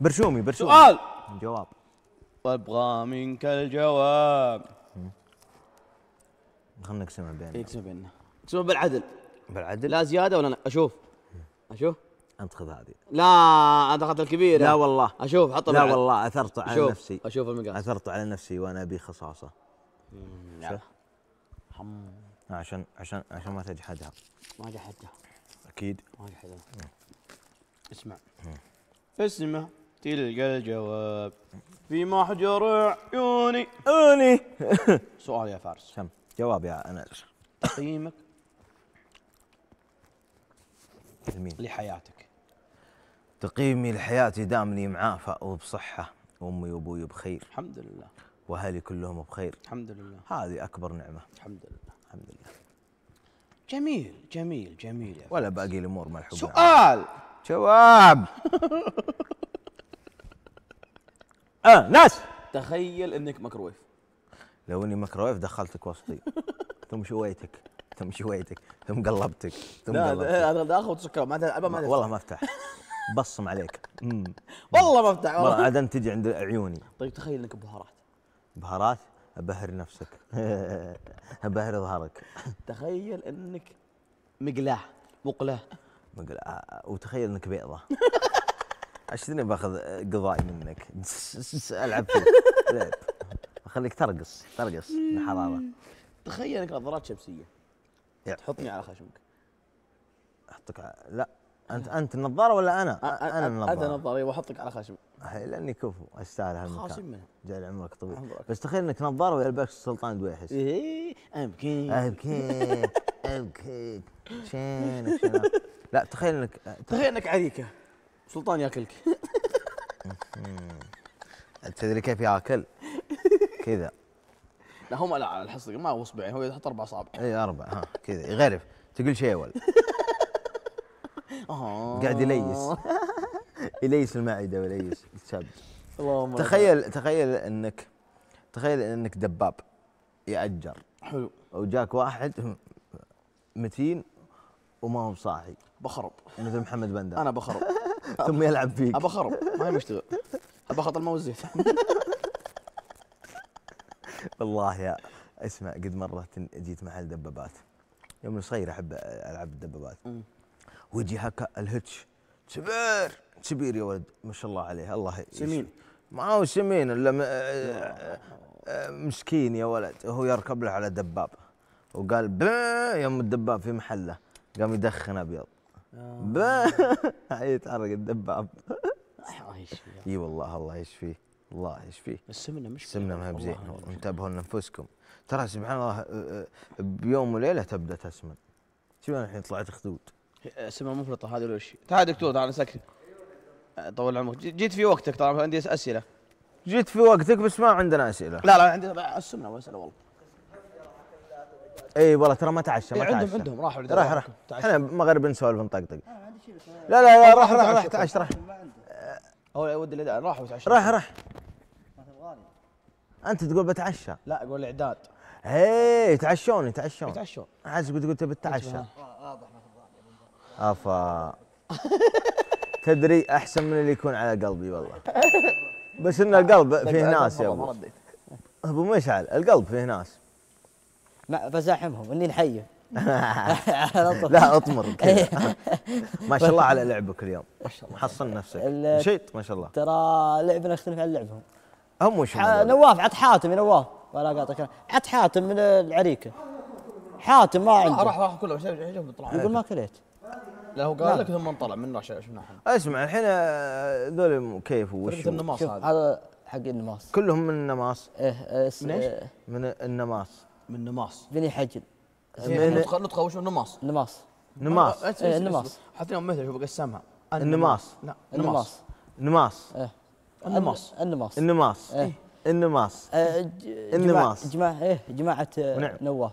برشومي برشومي سؤال جواب وابغى منك الجواب خلنا نقسمها بيننا نقسمها بيننا نقسمها بالعدل بالعدل لا زياده ولا لا اشوف اشوف انت خذ هذه لا انت اخذت الكبيره لا والله اشوف حطها لا والله اثرت على أشوف. نفسي اشوف المقاس اثرت على نفسي وانا ابي خصاصه لا عشان عشان عشان ما تجحدها ما جحدتها اكيد ما جحدها اسمع اسمع تلقى الجواب في محجر عيوني عيوني سؤال يا فارس كم جواب يا انس تقييمك لمين؟ لحياتك تقييمي لحياتي دامني معافى وبصحه وامي وابوي بخير الحمد لله واهلي كلهم بخير الحمد لله هذه اكبر نعمه الحمد لله الحمد لله جميل جميل جميل يا ولا باقي الامور ملحوظة سؤال جواب اه ناس تخيل انك ميكروويف لو اني ميكروويف دخلتك وسطي ثم شويتك ثم شويتك ثم قلبتك ثم لا قلبتك هذا اخذ سكر ما والله ما افتح بصم عليك والله ما افتح والله عاد انت تجي عند عيوني طيب تخيل انك بهارات بهارات ابهر نفسك ابهر ظهرك تخيل انك مقلاه مقلاه مقلاه آه، وتخيل انك بيضه عشان باخذ قضاي منك العب فيه خليك اخليك ترقص ترقص من الحراره تخيل نظارات شمسيه تحطني على خشمك احطك على... لا انت انت النظاره ولا انا؟ انا النظاره انا النظاره واحطك على خشمك لاني كفو استاهل هالمكان خاصم جعل عمرك طويل بس تخيل انك نظاره ويلبسك سلطان دويحس ايه ابكي ابكي ابكيك شينك لا تخيل انك تخيل انك عريكه سلطان ياكلك تدري كيف ياكل؟ كذا لا هم لا على الحصه ما هو اصبعين هو يحط اربع اصابع اي اربع ها كذا يغرف تقول شيول قاعد يليس يليس المعده ويليس الشاب اللهم تخيل تخيل انك تخيل انك دباب يأجر حلو وجاك واحد متين وما هو بصاحي بخرب مثل محمد بندر انا بخرب ثم يلعب فيك ابى خرب ما يشتغل ابى خط الماء والزيت والله يا اسمع قد مرة جيت محل دبابات يوم صغير احب العب الدبابات ويجي هكا الهتش كبير كبير يا ولد ما شاء الله عليه الله سمين ما هو سمين الا آه، آه، آه، مسكين يا ولد هو يركب له على دباب وقال يوم الدباب في محله قام يدخن ابيض آه. يتعرق الدب الدباب الله يشفيه اي والله الله يشفيه الله يشفيه السمنه مشكله سمنة ما هي بزين انتبهوا لانفسكم ترى سبحان الله آه، آه، بيوم وليله تبدا تسمن شوف انا الحين طلعت خدود سمنة مفرطه هذا شيء تعال دكتور تعال سكت طول عمرك جيت في وقتك طبعا عندي اسئله جيت في وقتك بس ما عندنا اسئله لا لا عندي السمنه واسئله والله اي والله ترى ما تعشى ما إيه تعشى عندهم عندهم راحوا راح راح احنا مغرب نسولف نطقطق آه، لا لا لا راح راح راح تعش راح هو أه، أه، ودي الاداء راح وتعشى راح راح انت تقول بتعشى لا اقول اعداد هي يتعشون يتعشون يتعشون عزب قلت تبي تتعشى واضح ما افا تدري احسن من اللي يكون على قلبي والله بس ان القلب فيه ناس يا ابو ابو مشعل القلب فيه ناس بزاحمهم اني نحيه لا اطمر ما شاء الله على لعبك اليوم ما شاء الله محصن نفسك نشيط ما شاء الله ترى لعبنا يختلف عن لعبهم هم وش نواف عط حاتم يا نواف ولا قاطع عط حاتم من العريكه حاتم ما عنده راح راح كله يقول ما كليت لا هو قال لك ثم طلع من شفنا شفناه اسمع الحين ذول كيف وش هذا حق النماص كلهم من النماص ايه من ايش؟ إيه. من النماص من نماص بني حجل نطقه نطقه وش نماص نماص نماص إيه، نماص. حتى لهم مثل شوف بقسمها النماص. لا النماص نماص إيه. النماص النماص النماص إيه. النماص النماص. جماعه ايه جماعه نواف